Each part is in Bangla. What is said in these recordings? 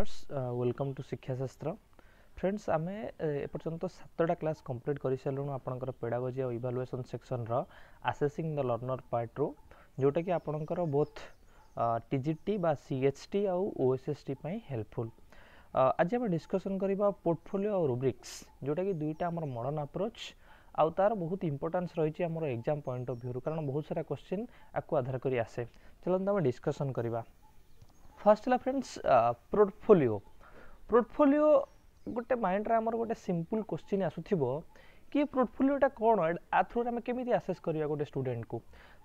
viewers welcome to Shikshashastra friends ଆମେ ଏପର୍ଯ୍ୟନ୍ତ ସାତଟା କ୍ଲାସ୍ କମ୍ପ୍ଲିଟ୍ କରିସାରିଲୁଣୁ ଆପଣଙ୍କର ପେଡ଼ାଗୋଜି ଆଉ ଇଭାଲୁଏସନ୍ ସେକ୍ସନ୍ର ଆସେସିଂ ଦ ଲର୍ଣ୍ଣର ପାର୍ଟରୁ ଯେଉଁଟାକି ଆପଣଙ୍କର ବୋଥ୍ ଟି ଜି ଟି ବା ସି ଏଚ୍ ଟି ଆଉ ଓ ଏସ୍ ଏସ୍ ଟି ପାଇଁ ହେଲ୍ପଫୁଲ୍ ଆଜି ଆମେ ଡିସ୍କସନ୍ କରିବା ପୋର୍ଟଫୋଲିଓ ଆଉ ରୁବ୍ରିକ୍ସ ଯେଉଁଟାକି ଦୁଇଟା ଆମର ମଡ଼ର୍ଣ୍ଣ ଆପ୍ରୋଚ୍ ଆଉ ତା'ର ବହୁତ ଇମ୍ପୋର୍ଟାନ୍ସ ରହିଛି ଆମର ଏକ୍ଜାମ୍ ପଏଣ୍ଟ ଅଫ୍ ଭ୍ୟୁରୁ କାରଣ ବହୁତ ସାରା କ୍ୱେଶ୍ଚିନ୍ ଆକୁ ଆଧାର କରି ଆସେ ଚାଲନ୍ତୁ ଆମେ ଡିସ୍କସନ୍ କରିବା ଫାର୍ଷ୍ଟ ହେଲା ଫ୍ରେଣ୍ଡସ୍ ପୋର୍ଟଫୋଲିଓ ପୋର୍ଟଫୋଲିଓ ଗୋଟେ ମାଇଣ୍ଡରେ ଆମର ଗୋଟେ ସିମ୍ପଲ୍ କୋଶ୍ଚିନ୍ ଆସୁଥିବ କି ପୋର୍ଟଫୋଲିଓଟା କ'ଣ ଆ ଥ୍ରୁରେ ଆମେ କେମିତି ଆସେସ୍ କରିବା ଗୋଟେ ଷ୍ଟୁଡେଣ୍ଟକୁ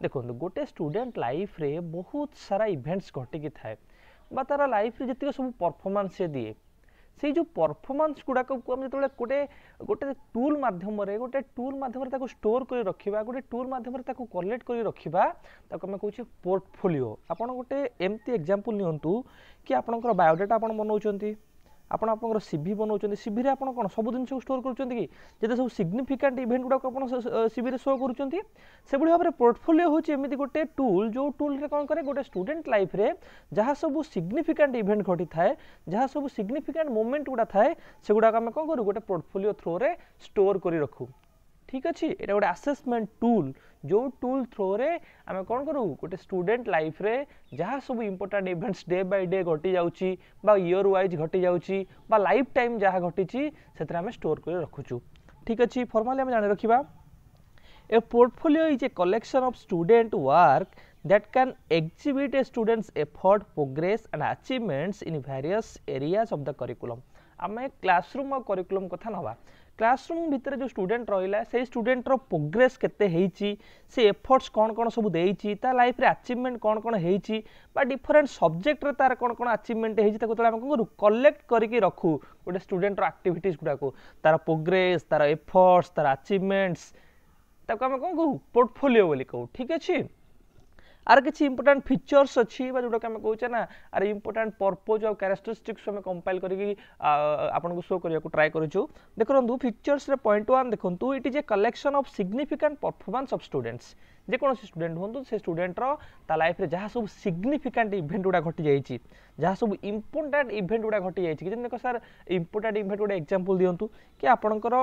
ଦେଖନ୍ତୁ ଗୋଟେ ଷ୍ଟୁଡେଣ୍ଟ ଲାଇଫ୍ରେ ବହୁତ ସାରା ଇଭେଣ୍ଟସ୍ ଘଟିକି ଥାଏ ବା ତା'ର ଲାଇଫ୍ରେ ଯେତିକି ସବୁ ପରଫର୍ମାନ୍ସ ସେ ଦିଏ সেই ଯେଉଁ ପରଫର୍ମାନ୍ସ ଗୁଡ଼ାକକୁ ଆମେ ଯେତେବେଳେ ଗୋଟେ ଗୋଟେ ଟୁଲ୍ ମାଧ୍ୟମରେ ଗୋଟେ ଟୁଲ୍ ମାଧ୍ୟମରେ ତାକୁ ଷ୍ଟୋର କରି ରଖିବା ଗୋଟେ ଟୁଲ୍ ମାଧ୍ୟମରେ ତାକୁ କଲେକ୍ଟ କରି ରଖିବା ତାକୁ ଆମେ କହୁଛେ ପୋର୍ଟଫୋଲିଓ ଆପଣ ଗୋଟେ ଏମିତି ଏକ୍ଜାମ୍ପଲ୍ ନିଅନ୍ତୁ କି ଆପଣଙ୍କର ବାୟୋଡାଟା ଆପଣ ବନାଉଛନ୍ତି ଆପଣ ଆପଣଙ୍କର ସିଭି ବନାଉଛନ୍ତି ସିଭିରେ ଆପଣ କ'ଣ ସବୁ ଜିନିଷକୁ ଷ୍ଟୋର୍ କରୁଛନ୍ତି କି ଯେତେ ସବୁ ସିଗ୍ନିଫିକାଣ୍ଟ ଇଭେଣ୍ଟ ଗୁଡ଼ାକ ଆପଣ ସିଭିରେ ଶୋ କରୁଛନ୍ତି ସେଭଳି ଭାବରେ ପୋର୍ଟଫୋଲିଓ ହେଉଛି ଏମିତି ଗୋଟେ ଟୁଲ୍ ଯେଉଁ ଟୁଲ୍ରେ କ'ଣ କରେ ଗୋଟେ ଷ୍ଟୁଡେଣ୍ଟ ଲାଇଫ୍ରେ ଯାହା ସବୁ ସିଗ୍ନିଫିକାଣ୍ଟ ଇଭେଣ୍ଟ ଘଟିଥାଏ ଯାହା ସବୁ ସିଗ୍ନିଫିକାଣ୍ଟ ମୁଭମେଣ୍ଟ ଗୁଡ଼ା ଥାଏ ସେଗୁଡ଼ାକ ଆମେ କ'ଣ କରୁ ଗୋଟେ ପୋର୍ଟଫୋଲିଓ ଥ୍ରୋରେ ଷ୍ଟୋର୍ କରି ରଖୁ ଠିକ୍ ଅଛି ଏଇଟା ଗୋଟେ ଆସେସମେଣ୍ଟ ଟୁଲ୍ ଯେଉଁ ଟୁଲ୍ ଥ୍ରୋରେ ଆମେ କ'ଣ କରୁ ଗୋଟେ ଷ୍ଟୁଡେଣ୍ଟ ଲାଇଫ୍ରେ ଯାହା ସବୁ important events day by day ଘଟିଯାଉଛି ବା ଇୟର୍ ୱାଇଜ୍ ଘଟିଯାଉଛି ବା ଲାଇଫ୍ ଟାଇମ୍ ଯାହା ଘଟିଛି ସେଥିରେ ଆମେ ଷ୍ଟୋର୍ କରି ରଖୁଛୁ ଠିକ୍ ଅଛି ଫର୍ମାଲି ଆମେ ଜାଣି ରଖିବା a portfolio is a collection of student work that can exhibit a students effort progress and achievements in various areas of the curriculum ଆମେ କ୍ଲାସରୁମ୍ ଆଉ କରିକୁଲମ୍ କଥା ନେବା କ୍ଲାସରୁମ୍ ଭିତରେ ଯେଉଁ ଷ୍ଟୁଡେଣ୍ଟ ରହିଲା ସେଇ ଷ୍ଟୁଡେଣ୍ଟର ପ୍ରୋଗ୍ରେସ୍ କେତେ ହେଇଛି ସେ ଏଫର୍ଟସ୍ କ'ଣ କ'ଣ ସବୁ ଦେଇଛି ତା ଲାଇଫ୍ରେ ଆଚିଭମେଣ୍ଟ କ'ଣ କ'ଣ ହେଇଛି ବା ଡିଫରେଣ୍ଟ ସବଜେକ୍ଟରେ ତାର କ'ଣ କ'ଣ ଆଚିଭମେଣ୍ଟ ହେଇଛି ତାକୁ ଯେତେବେଳେ ଆମେ କ'ଣ କରୁ କଲେକ୍ଟ କରିକି ରଖୁ ଗୋଟେ ଷ୍ଟୁଡେଣ୍ଟର ଆକ୍ଟିଭିଟିଜ୍ ଗୁଡ଼ାକୁ ତାର ପ୍ରୋଗ୍ରେସ୍ ତାର ଏଫର୍ଟସ୍ ତାର ଆଚିଭମେଣ୍ଟସ୍ ତାକୁ ଆମେ କ'ଣ କହୁ ପୋର୍ଟଫୋଲିଓ ବୋଲି କହୁ ଠିକ୍ ଅଛି ଆର କିଛି ଇମ୍ପୋର୍ଟାଣ୍ଟ ଫିଚର୍ସ ଅଛି ବା ଯେଉଁଟାକି ଆମେ କହୁଛେ ନା ଆର ଇମ୍ପୋର୍ଟାଣ୍ଟ ପର୍ପୋଜ୍ ଆଉ କ୍ୟାରେକ୍ଟରିଷ୍ଟିକ୍ସ ଆମେ କମ୍ପାଇଲ୍ କରିକି ଆପଣଙ୍କୁ ଶୋ କରିବାକୁ ଟ୍ରାଏ କରିଛୁ ଦେଖନ୍ତୁ ଫିଚର୍ସରେ ପଏଣ୍ଟ ୱାନ୍ ଦେଖନ୍ତୁ it is a collection of significant performance of students যেকোনসি স্টুডেন্ট হুম সে স্টুডেন্টর তা লাইফে যা সব সিগনিফিকান্ট ইভেন্ট গুড়া ঘটি যাই যা সব ইম্পর্টাট ইভেন্ট গুড়া ঘটি যাই যেমন দেখ স্যার ইম্পর্টাট ইভেন্ট গোটে এক্সাম্পল দিও কি আপনার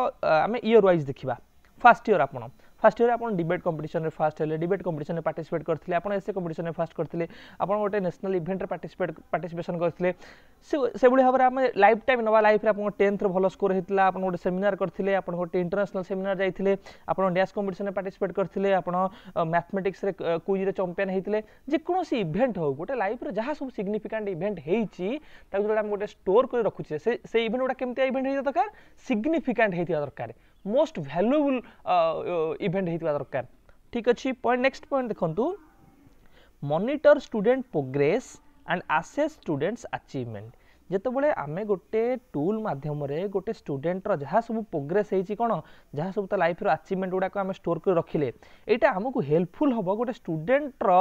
আমি ইয়র ওয়াইজ দেখা ফার্স্ট ইয়র আপনার ফার্স্ট ইয়র আপনার ডিবেট কম্পিটিশন ফার্স্ট হলে ডিবেট কম্পিটিশন পার্টিসিপেট করলে আপনার এসে কম্পিটিশন ফার্স্ট করলে আপনার গোটে ন্যাশনাল ইভেন্টরে পার্টিসিপেট পার্টিসিপেসন করলে সেভাবে ভাবে আমি লাইফ টাইম নেওয়া লাইফে আপনার টেন্থর ভাল স্কোর হয়েছিল আপনার গোটে সেমিনার করলে আপনার গোটে ইন্টারন্যাশনাল সেমিনার যাই আপনার ড্যান্স কম্পিটিশন পার্টিসিপেট করলে আপনার ম্যাথমেটিক্সরে কুইজরে চম্পিয়ান হয়েছিল যেকোন ইভেন্ট হোক গোটে লাইফরে যা সব সিগনিফিকান্ট ইভেন্ট হয়েছি তাকে যেটা আমি গোটে স্টোর করে রাখুছে সেই ইভেন্ট গোটা কেমিয়া ইভেন্ট হয়ে দরকার সিগনিফিকান্ট হয়ে দরকার मोस्ट भैल्युएबल इवेंट होता दरकार ठीक अच्छे पॉइंट नेक्स्ट पॉइंट देखु monitor student progress and assess students achievement যেতবে আমি গোটে টুল মাধ্যমে গোটে স্টুডেন্টর যা সব প্রোগ্রেস হয়েছি কোণ যা সব তা লাইফর আচিভমেন্ট গুড়া আমি স্টোর করে রখিলে এইটা আমি হেল্পফুল হব গোটে স্টুডেন্টর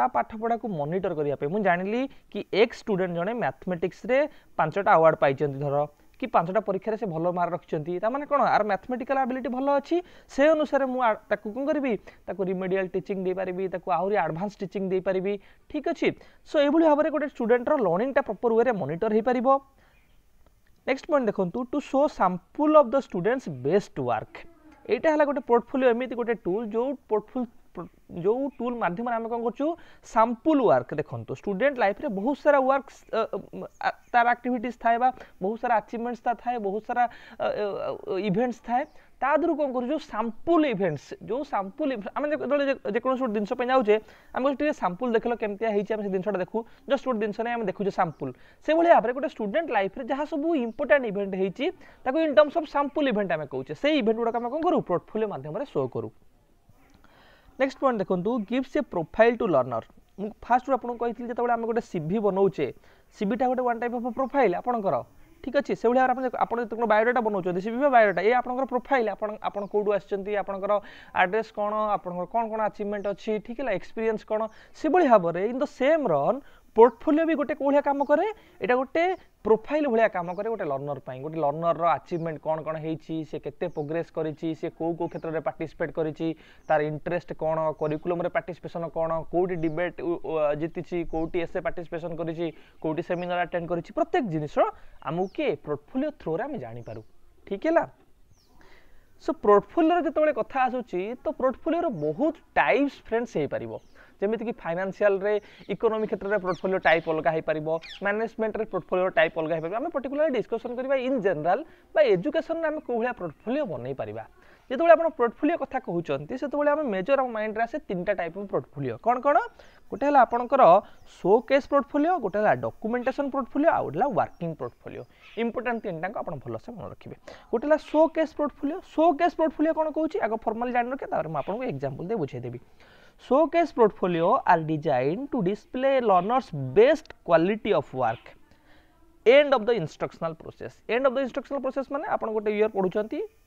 তা পাঠপড়া মনিটর করা জাঁলি কি এক্স স্টুডেন্ট জনে ম্যাথমেটিক্সরে পাঁচটা আওয়ার্ড পাইছেন ধর କି ପାଞ୍ଚଟା ପରୀକ୍ଷାରେ ସେ ଭଲ ମାର୍କ ରଖିଛନ୍ତି ତା'ମାନେ କ'ଣ ଆର ମ୍ୟାଥମେଟିକାଲ ଆବିଲିଟି ଭଲ ଅଛି ସେ ଅନୁସାରେ ମୁଁ ତାକୁ କ'ଣ କରିବି ତାକୁ ରିମେଡ଼ିଆଲ ଟିଚିଂ ଦେଇପାରିବି ତାକୁ ଆହୁରି ଆଡ଼ଭାନ୍ସ ଟିଚିଂ ଦେଇପାରିବି ଠିକ୍ ଅଛି ସୋ ଏଇଭଳି ଭାବରେ ଗୋଟେ ଷ୍ଟୁଡେଣ୍ଟର ଲର୍ଣ୍ଣିଂଟା ପ୍ରପର୍ ୱେରେ ମନିଟର ହେଇପାରିବ ନେକ୍ସଟ ପଏଣ୍ଟ ଦେଖନ୍ତୁ two show sample of the students best work ଏଇଟା ହେଲା ଗୋଟେ ପୋର୍ଟଫୋଲିଓ ଏମିତି ଗୋଟେ ଟୁଲ୍ ଯେଉଁ ପୋର୍ଟଫୋଲିଓ ଯେଉଁ ଟୁଲ୍ ମାଧ୍ୟମରେ ଆମେ କଣ କରୁଛୁ ସାମ୍ପୁଲ୍ ୱାର୍କ ଦେଖନ୍ତୁ देखो ଲାଇଫ୍ରେ ବହୁତ ସାରା बहुत ତାର ଆକ୍ଟିଭିଟିସ୍ ଥାଏ ବା ବହୁତ ସାରା ଆଚିଭମେଣ୍ଟସ୍ ତା ଥାଏ ବହୁତ ସାରା ଇଭେଣ୍ଟସ୍ ଥାଏ ତା ଦେହରୁ କ'ଣ କରୁଛୁ ସାମ୍ପୁଲ୍ ଇଭେଣ୍ଟସ୍ ଯେଉଁ ସାମ୍ପୁଲ୍ ଆମେ ଯେତେବେଳେ ଯେକୌଣସି ଗୋଟେ ଜିନିଷ ପାଇଁ ଯାଉଛେ ଆମେ ଟିକେ ସାମ୍ପୁଲ୍ ଦେଖିଲ କେମିତିଆ ହେଇଛି ଆମେ ସେ ଜିନିଷଟା ଦେଖୁ ଜଷ୍ଟ ଗୋଟେ ଜିନିଷ ନାହିଁ ଆମେ ଦେଖୁଛେ ସାମ୍ପୁଲ୍ ସେଭଳି ଭାବରେ ଗୋଟେ ଷ୍ଟୁଡେଣ୍ଟ ଲାଇଫ୍ରେ ଯାହା ସବୁ ଇମ୍ପୋର୍ଟାଣ୍ଟ ଇଭେଣ୍ଟ ହେଇଛି ତାକୁ in terms of sample event ଆମେ କହୁଛେ ସେଇ ଇଭେଣ୍ଟ ଗୁଡ଼ାକ ଆମେ କ'ଣ କରୁ ପୋର୍ଟଫୋଲିଓ ମାଧ୍ୟମରେ ସୋ କରୁ নেক্সট ପଏଣ୍ଟ ଦେଖନ୍ତୁ gives a profile to learner ମୁଁ ଫାଷ୍ଟରୁ ଆପଣଙ୍କୁ କହିଥିଲି ଯେତେବେଳେ ଆମେ ଗୋଟେ ସିଭି ବନଉଛେ ସିଭିଟା ଗୋଟେ ୱାନ୍ ଟାଇପ୍ ଅଫ୍ ପ୍ରୋଫାଇଲ୍ ଆପଣଙ୍କର ঠিক আছে সেইভাবে আপনার আপনার যেতক্ষণ বায়োডাটা বনাউছেন সিভিভি বায়োডাটা এই আপনার প্রোফাইল আপনার আপনার কোটু আসছেন আপনার আড্রেস কোণ আপনার কোণ কোণ আচিভমেন্ট অছি ঠিক হল এক্সপিরিয়েন্স কোণ সেভাবে ভাবে ইন দ সেম রন ପୋର୍ଟଫୋଲିଓ ବି ଗୋଟେ କେଉଁ ଭଳିଆ କାମ କରେ ଏଇଟା ଗୋଟେ ପ୍ରୋଫାଇଲ୍ ଭଳିଆ କାମ କରେ ଗୋଟେ ଲର୍ଣ୍ଣର ପାଇଁ ଗୋଟେ ଲର୍ଣ୍ଣର୍ର ଆଚିଭମେଣ୍ଟ କ'ଣ କ'ଣ ହେଇଛି ସେ କେତେ ପ୍ରୋଗ୍ରେସ୍ କରିଛି ସେ କେଉଁ କେଉଁ କ୍ଷେତ୍ରରେ ପାର୍ଟିସିପେଟ୍ କରିଛି ତାର ଇଣ୍ଟରେଷ୍ଟ କ'ଣ କରିକୁଲମରେ ପାର୍ଟିସିପେସନ୍ କ'ଣ କେଉଁଠି ଡିବେଟ୍ ଜିତିଛି କେଉଁଠି ଏସେ ପାର୍ଟିସିପେସନ୍ କରିଛି କେଉଁଠି ସେମିନାର ଆଟେଣ୍ଡ କରିଛି ପ୍ରତ୍ୟେକ ଜିନିଷ ଆମକୁ କିଏ ପୋର୍ଟଫୋଲିଓ ଥ୍ରୋରେ ଆମେ ଜାଣିପାରୁ ଠିକ୍ ହେଲା ସୋ ପୋର୍ଟଫୋଲିଓର ଯେତେବେଳେ କଥା ଆସୁଛି ତ ପୋର୍ଟଫୋଲିଓର ବହୁତ ଟାଇପ୍ସ ଫ୍ରେଣ୍ଡସ୍ ହେଇପାରିବ ଯେମିତିକି ଫାଇନାନ୍ସିଆଲରେ ଇକୋନୋମି କ୍ଷେତ୍ରରେ ପୋର୍ଟଫୋଲିଓ ଟାଇପ୍ ଅଲଗା ହୋଇପାରିବ ମ୍ୟାନେଜମେଣ୍ଟରେ ପୋର୍ଟଫୋଲିଓ ଟାଇପ୍ ଅଲଗା ହୋଇପାରିବ ଆମେ ପର୍ଟିକୁଲାର ଡିସ୍କସନ୍ କରିବା ଇନ୍ ଜେନେରାଲ୍ ବା ଏଜୁକେସନ୍ରେ ଆମେ କେଉଁ ଭଳିଆ ପୋର୍ଟଫୋଲିଓ ବନେଇ ପାରିବା যেতবে আপনার পোর্টফোলিও কথা কুমার সেতবে আমি মেজর আমার মাইন্ডে আসে তিনটা টাইপ অফ পোর্টফোলিও কোণ কোণ গোটে হল আপনার শো কেস পোর্টফোলিও গোটে হল ডকুমেন্টেসন পোর্টফোলিও আউ গোটে ওয়ার্কিং পোর্টফোলিও ইম্পর্টাট তিনটা আপনার ভালসে মনে রাখবে গোটে হল showcase portfolio showcase portfolio কোণ কৌছি আগ ফর্মাল জানি রখে তারপরে মু আপনার এক্সাম্পল দিয়ে বুঝাই দেবি showcase portfolio are designed to display learners best quality of work end of the instructional process end of the instructional process मैंने आप गोटे इयर पढ़ुंट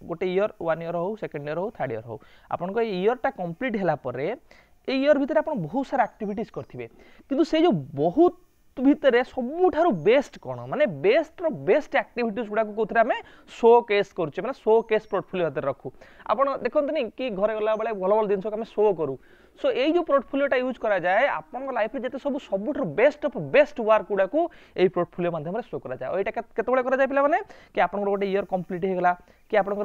गोटे इयर वन इयर हो सेकेंड इयर हो थार्ड इयर हो आपको इयरटा कम्प्लीट होगापर इयर भितर आप बहुत सारा आक्टिट करेंगे कि जो बहुत भितर সবুঠার बेस्ट कौन मानते বেস্টর বেস্ট आक्टिट গুড়া कौन আমি শো কেস করছে মানে শো কেস পোর্টফোলিও হাতে রাখু আপনার দেখুন কি ঘরে গলা বেড়ে ভালো ভালো জিনিস আমি শো করু সো এই যে পোর্টফোলিওটা ইউজ করা যায় আপনার লাইফে যেতে সব সবুঠ বেস্ট অফ বেস্ট ওয়ার্ক গুড়া এই পোর্টফোলিও মাধ্যমে শো করা যায় এটা কেতবে করা যায় পিলা মানে কি আপনার গোটে ইয়ার কমপ্লিট হয়ে গলা কি আপনার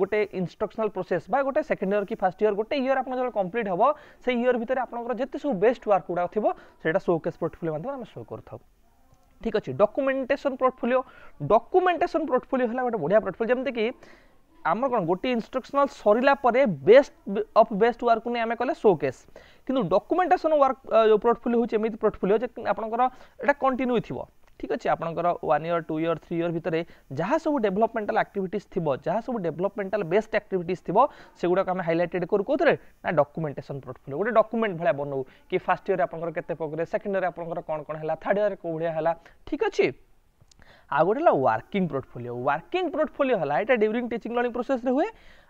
গোটে ইনস্ট্রকশনাল প্রোসেস বা গোটে সেকেন্ড ইয়ার কি ফার্স্ট ইয়ার গোটে ইয়ার আপনার যেন কমপ্লিট হব সেই ইয়ার ভিতরে আপনার যেতে সব বেস্ট ওয়ার্ক গুড়া থাকবে সেটা শো কেস পোর্টফোলিও মাধ্যমে আমি শো করথাও ঠিক আছে ডকুমেন্টেসন পোর্টফোলিও ডকুমেন্টেসন পোর্টফোলিও হল গোটে বঢ়িয়া পোর্টফোলিও যেমন কি আমার কোণ গোটি ইনস্ট্রকশনাল সরিলা পরে বেস্ট অফ বেস্ট ওয়ার্ক নিয়ে আমি কলে শোকেস কিন্তু ডকুমেন্টেসন ওয়ার্ক পোর্টফোলিও হচ্ছে এমনি পোর্টফোলিও যে আপনার এটা কন্টিনিউ থাকবে ঠিক আছে আপনার one year two year three year ভিতরে যা সব ডেভেলপমেন্টাল আকটিভিটিস থিব যা সব ডেভেলপমেন্টাল বেস্ট আকটিভিটিস থিব সেগুড়া আমি হাইলাইটেড করু কোথায় না ডকুমেন্টেসন পোর্টফোলিও গোটে ডকুমেন্ট ভাড়া বনাও কি ফার্স্ট ইয়র আপনার কেতে প্রোগ্রেস সেকেন্ড ইয়র আপনার কোণ কোণ হল থার্ড ইয়র কেউ ভাড়া হল ঠিক আছে ଆଉ ଗୋଟେ ହେଲା ୱାର୍କିଂ ପୋର୍ଟଫୋଲିଓ ୱାର୍କିଂ ପୋର୍ଟଫୋଲିଓ ହେଲା ଏଇଟା ଡ୍ୟୁରିଂ ଟିଚିଂ ଲର୍ଣ୍ଣିଂ ପ୍ରୋସେସ୍ରେ ହୁଏ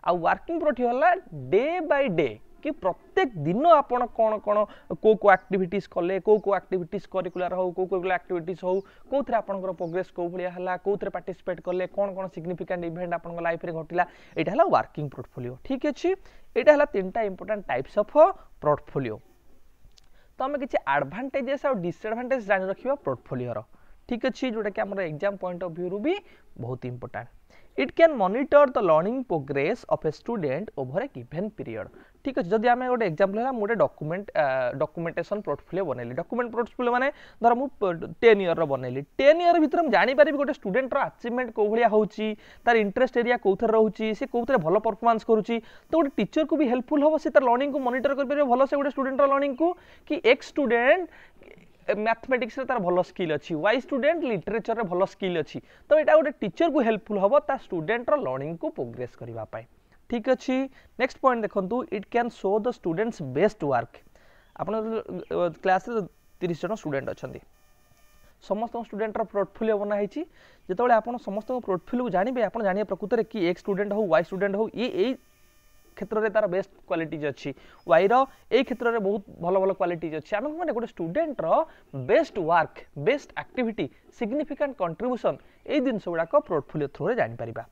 ଆଉ ୱାର୍କିଂ ପୋର୍ଟଫୋଲିଓ ହେଲା ଡେ ବାଇ ଡେ କି ପ୍ରତ୍ୟେକ ଦିନ ଆପଣ କ'ଣ କ'ଣ କେଉଁ କେଉଁ ଆକ୍ଟିଭିଟିସ୍ କଲେ କେଉଁ କେଉଁ ଆକ୍ଟିଭିଟିସ୍ କରିକୁଲାର ହେଉ କେଉଁ କେଉଁ ଆକ୍ଟିଭିଟିସ୍ ହେଉ କେଉଁଥିରେ ଆପଣଙ୍କର ପ୍ରୋଗ୍ରେସ୍ କେଉଁ ଭଳିଆ ହେଲା କେଉଁଥିରେ ପାର୍ଟିସିପେଟ୍ କଲେ କ'ଣ କ'ଣ ସିଗ୍ନିଫିକାଣ୍ଟ ଇଭେଣ୍ଟ ଆପଣଙ୍କ ଲାଇଫ୍ରେ ଘଟିଲା ଏଇଟା ହେଲା ୱାର୍କିଂ ପୋର୍ଟଫୋଲିଓ ଠିକ୍ ଅଛି ଏଇଟା ହେଲା ତିନିଟା ଇମ୍ପୋର୍ଟାଣ୍ଟ ଟାଇପ୍ସ ଅଫ୍ ପୋର୍ଟଫୋଲିଓ ତ ଆମେ କିଛି ଆଡ଼ଭାଣ୍ଟେଜେସ୍ ଆଉ ଡିସ୍ଆଡ଼ଭାଣ୍ଟେଜ୍ ଜାଣି ରଖିବା ପୋର୍ଟଫୋଲିଓର ठीक अच्छे जोटा कि पॉइंट अफ भ्यू भी बहुत important it can monitor the learning progress of a student over a given period ठीक अच्छे जदि आम गोटे एक्जामपल है मुझे डकुमेंट डकुमेंटेसन पोर्टफोलियो बन डकुमेंट पोर्टफोलियो मैंने धर मु टेन इयर रन टेन इयर भितर मुझे जापरि गोटे स्टूडेंटर आचिवमेंट कौ भाया हो तार इंटरेस्ट एरिया कौथर रोचे से कौथे भल परफर्मास कर तो गोटे टीचर को भी हेल्पफुल हे से तार लर्णिंग को मनिटर कर भल से गोटे स्टूडेंटर लर्णिंग को कि एक्स स्टूडेंट मैथमेटिक्स तार भल स्किल अच्छी वाई स्टूडेंट लिटरेचर में भल स्किल अच्छी तो यहाँ गोटे टीचर को हेल्पफुल हम तुडेन्टर लर्णिंग को प्रोग्रेस करने ठीक अच्छे नेक्स्ट पॉइंट देखो it can show the students best work आप क्लास तीस जन स्टूडेंट अच्छा समस्त स्टूडेंटर पोर्टफोलियो बनाई जो आप समस्त पोर्टफोलियो को जानवे आप जानते प्रकृत में कि एक्स स्टूडेंट हो वाई स्टूडेंट हो ये କ୍ଷେତ୍ରରେ ତାର ବେଷ୍ଟ କ୍ୱାଲିଟିଜ୍ ଅଛି ୱାଇର ଏଇ କ୍ଷେତ୍ରରେ ବହୁତ ଭଲ ଭଲ କ୍ୱାଲିଟିଜ୍ ଅଛି ଆମେ ମାନେ ଗୋଟେ ଷ୍ଟୁଡେଣ୍ଟର best work best activity significant contribution ଏଇ ଜିନିଷ ଗୁଡ଼ାକ ପୋର୍ଟଫୋଲିଓ ଥ୍ରୁରେ ଜାଣିପାରିବା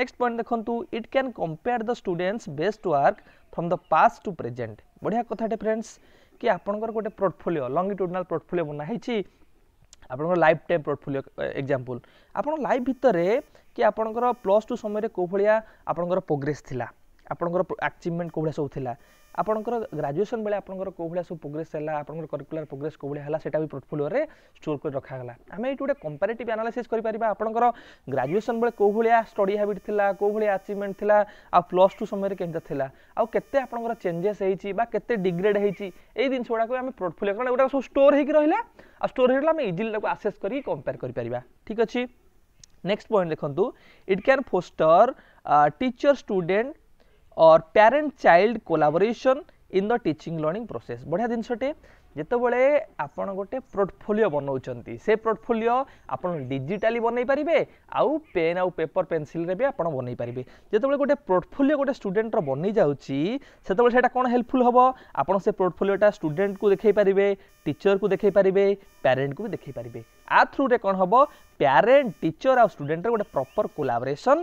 ନେକ୍ସଟ ପଏଣ୍ଟ ଦେଖନ୍ତୁ it can compare the students best work from the past to present ବଢ଼ିଆ କଥାଟେ ଫ୍ରେଣ୍ଡସ୍ କି ଆପଣଙ୍କର ଗୋଟେ ପୋର୍ଟଫୋଲିଓ ଲଙ୍ଗିଟ୍ୟୁଡନାଲ୍ ପୋର୍ଟଫୋଲିଓ ବନା ହେଇଛି ଆପଣଙ୍କର ଲାଇଫ୍ ଟାଇମ୍ ପୋର୍ଟଫୋଲିଓ ଏକ୍ଜାମ୍ପଲ୍ ଆପଣ ଲାଇଫ୍ ଭିତରେ କି ଆପଣଙ୍କର ପ୍ଲସ୍ ଟୁ ସମୟରେ କେଉଁ ଭଳିଆ ଆପଣଙ୍କର ପ୍ରୋଗ୍ରେସ୍ ଥିଲା ଆପଣଙ୍କର ଆଚିଭମେଣ୍ଟ କେଉଁ ଭଳିଆ ସବୁ ଥିଲା ଆପଣଙ୍କର ଗ୍ରାଜୁଏସନ୍ ବେଳେ ଆପଣଙ୍କର କେଉଁ ଭଳିଆ ସବୁ ପ୍ରୋଗ୍ରେସ୍ ହେଲା ଆପଣଙ୍କର କରିକୁଲାର ପ୍ରୋଗ୍ରେସ୍ କେଉଁ ଭଳିଆ ହେଲା ସେଇଟା ବି ପୋର୍ଟଫୋଲିଓରେ ଷ୍ଟୋର କରି ରଖାଗଲା ଆମେ ଏଇଠି ଗୋଟେ କମ୍ପାରେଟିଭ୍ ଆନାଲିସିସ୍ କରିପାରିବା ଆପଣଙ୍କର ଗ୍ରାଜୁଏସନ୍ ବେଳେ କେଉଁ ଭଳିଆ ଷ୍ଟଡ଼ି ହାବିଟ୍ ଥିଲା କେଉଁ ଭଳିଆ ଆଚିଭମେଣ୍ଟ ଥିଲା ଆଉ ପ୍ଲସ୍ ଟୁ ସମୟରେ କେମିତି ଥିଲା ଆଉ କେତେ ଆପଣଙ୍କର ଚେଞ୍ଜେସ୍ ହେଇଛି ବା କେତେ ଡିଗ୍ରେଡ୍ ହେଇଛି ଏଇ ଜିନିଷ ଗୁଡ଼ାକୁ ଆମେ ପୋର୍ଟଫୋଲିଓ କାରଣ ଏଗୁଡ଼ାକ ସବୁ ଷ୍ଟୋର ହେଇକି ରହିଲା ଆଉ ଷ୍ଟୋର ହେଇଗଲା ଆମେ ଇଜିଲି ତାକୁ ଆସେସ୍ କରିକି କମ୍ପେୟାର କରିପାରିବା ଠିକ୍ ଅଛି ନେକ୍ସଟ ପଏଣ୍ଟ ଦେଖନ୍ତୁ it can foster teacher student or parent child collaboration in the teaching learning process বঢ়িয়া জিনিষটে যেতବେଳେ ଆପଣ ଗୋଟେ ପୋର୍ଟଫୋଲିଓ ବନାଉଛନ୍ତି ସେ ପୋର୍ଟଫୋଲିଓ ଆପଣ ଡିଜିଟାଲି ବନେଇ ପାରିବେ ଆଉ ପେନ୍ ଆଉ ପେପର ପେନସିଲରେ ବି ଆପଣ ବନେଇ ପାରିବେ ଯେତେବେଳେ ଗୋଟେ ପୋର୍ଟଫୋଲିଓ ଗୋଟେ ଷ୍ଟୁଡେଣ୍ଟର ବନେଇ ଯାଉଛି ସେତେବେଳେ ସେଇଟା କ'ଣ ହେଲ୍ପଫୁଲ୍ ହେବ ଆପଣ ସେ ପୋର୍ଟଫୋଲିଓଟା ଷ୍ଟୁଡେଣ୍ଟକୁ ଦେଖାଇ ପାରିବେ ଟିଚରକୁ ଦେଖାଇ ପାରିବେ ପ୍ୟାରେଣ୍ଟକୁ ବି ଦେଖାଇ ପାରିବେ ଆ ଥ୍ରୁରେ କ'ଣ ହେବ ପ୍ୟାରେଣ୍ଟ ଟିଚର ଆଉ ଷ୍ଟୁଡେଣ୍ଟର ଗୋଟେ ପ୍ରପର କୋଲାବରେସନ୍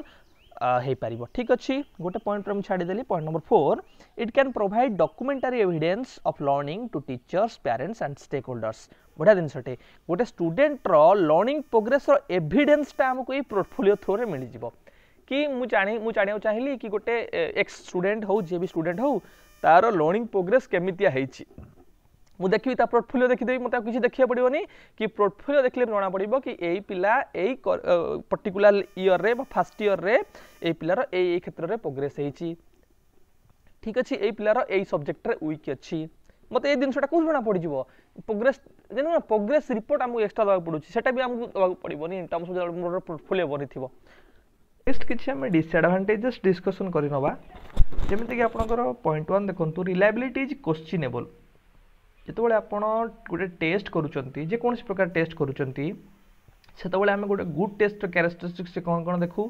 ହେଇପାରିବ ଠିକ୍ ଅଛି ଗୋଟେ ପଏଣ୍ଟରେ ମୁଁ ଛାଡ଼ିଦେଲି point number four it can provide documentary evidence of learning to teachers parents and stakeholders ବଢ଼ିଆ ଜିନିଷଟେ ଗୋଟେ ଷ୍ଟୁଡେଣ୍ଟର ଲର୍ଣ୍ଣିଂ ପ୍ରୋଗ୍ରେସ୍ର ଏଭିଡେନ୍ସଟା ଆମକୁ ଏଇ ପୋର୍ଟଫୋଲିଓ ଥ୍ରୋରେ ମିଳିଯିବ କି ମୁଁ ଜାଣି ମୁଁ ଜାଣିବାକୁ ଚାହିଁଲି କି ଗୋଟେ ଏକ୍ସ ଷ୍ଟୁଡେଣ୍ଟ ହେଉ ଯିଏ ବି ଷ୍ଟୁଡେଣ୍ଟ ହେଉ ତା'ର ଲର୍ଣ୍ଣିଂ ପ୍ରୋଗ୍ରେସ୍ କେମିତିଆ ହେଇଛି ମୁଁ ଦେଖିବି ତା ପୋର୍ଟଫୋଲିଓ ଦେଖିଦେବି ମୋତେ ଆଉ କିଛି ଦେଖିବାକୁ ପଡ଼ିବନି କି ପୋର୍ଟଫୋଲିଓ ଦେଖିଲେ ଜଣାପଡ଼ିବ କି ଏଇ ପିଲା ଏଇ ପର୍ଟିକୁଲାର ଇୟର୍ରେ ବା ଫାର୍ଷ୍ଟ ଇୟର୍ରେ ଏଇ ପିଲାର ଏଇ ଏଇ କ୍ଷେତ୍ରରେ ପ୍ରୋଗ୍ରେସ୍ ହେଇଛି ଠିକ୍ ଅଛି ଏଇ ପିଲାର ଏଇ ସବଜେକ୍ଟରେ ୱିକ୍ ଅଛି মতো এই জিনিসটা কেউ জনা পড়িযোগ প্রোগ্রেস জানি না প্রোগ্রেস রিপোর্ট আমি এক্সট্রা দেওয়া পড়ুছি সেটা বি আমি দেওয়া পড়বনি in terms of more portfolio বনিথিব নেক্সট কিছু আমি ডিসঅ্যাডভান্টেজেস ডিসকসন করে নেবা যেমিতিকি আপনার পয়েন্ট ওয়ান দেখুন রিলায়াবিলিটি ইজ কোশ্চিনেবল যেতবে আপনার গোটে টেস্ট করছেন যেকোন প্রকার টেস্ট করছেন সেতবে আমি গোটে গুড টেস্টর ক্যারেক্টরিস্টিক্স কোণ কোণ দেখু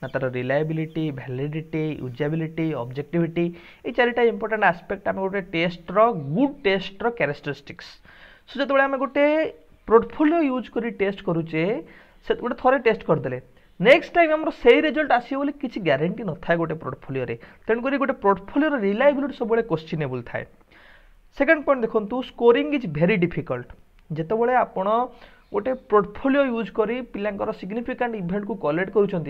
না তার রিলায়েবিলিটি ভ্যালিডিটি ইউজাবিলিটি অবজেক্টিভিটি এই চারিটা ইম্পর্টাট আসপেক্ট আমি গোটে টেস্টর গুড টেস্টর ক্যারেক্টরিস্টিক্স সো যেতবে আমি গোটে পোর্টফোলিও ইউজ করে টেস্ট করুছে সে গোটে থরে টেস্ট করেদেলে নেক্সট টাইম আমার সেই রেজল্ট আসবে বলে কিছু গ্যারেটি নথায় গোটে পোর্টফোলিওরে তেমক গোটে পোর্টফোলিওর রিলায়েবিলিটি সবুলে কোশ্চিনেবল থাকে সেকেন্ড পয়েন্ট দেখন্তু স্কোরিং ইজ ভেরি ডিফিকল্ট যেতবে আপনার গোটে পোর্টফোলিও ইউজ করে পিলাঙ্কর সিগনিফিকান্ট ইভেন্টকু কলেক্ট করছেন